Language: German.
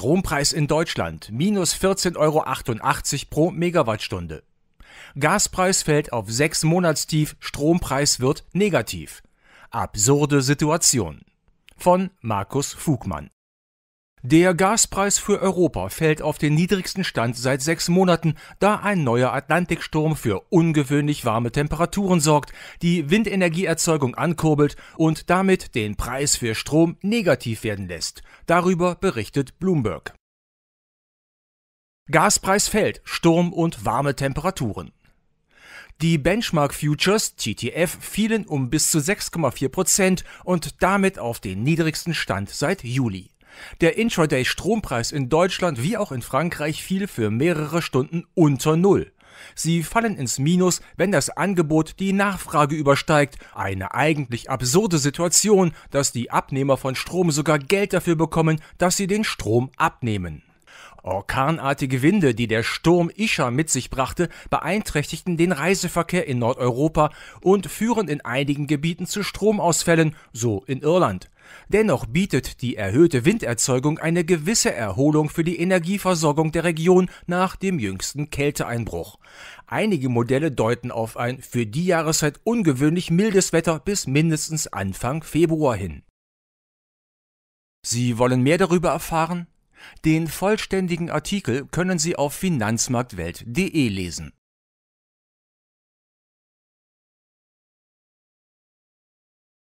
Strompreis in Deutschland minus 14,88 Euro pro Megawattstunde. Gaspreis fällt auf sechs Monatstief, Strompreis wird negativ. Absurde Situation. Von Markus Fugmann. Der Gaspreis für Europa fällt auf den niedrigsten Stand seit sechs Monaten, da ein neuer Atlantiksturm für ungewöhnlich warme Temperaturen sorgt, die Windenergieerzeugung ankurbelt und damit den Preis für Strom negativ werden lässt. Darüber berichtet Bloomberg. Gaspreis fällt, Sturm und warme Temperaturen. Die Benchmark Futures TTF fielen um bis zu 6,4 Prozent und damit auf den niedrigsten Stand seit Juli. Der Intraday-Strompreis in Deutschland wie auch in Frankreich fiel für mehrere Stunden unter Null. Sie fallen ins Minus, wenn das Angebot die Nachfrage übersteigt. Eine eigentlich absurde Situation, dass die Abnehmer von Strom sogar Geld dafür bekommen, dass sie den Strom abnehmen. Orkanartige Winde, die der Sturm Isha mit sich brachte, beeinträchtigten den Reiseverkehr in Nordeuropa und führen in einigen Gebieten zu Stromausfällen, so in Irland. Dennoch bietet die erhöhte Winderzeugung eine gewisse Erholung für die Energieversorgung der Region nach dem jüngsten Kälteeinbruch. Einige Modelle deuten auf ein für die Jahreszeit ungewöhnlich mildes Wetter bis mindestens Anfang Februar hin. Sie wollen mehr darüber erfahren? Den vollständigen Artikel können Sie auf finanzmarktwelt.de lesen.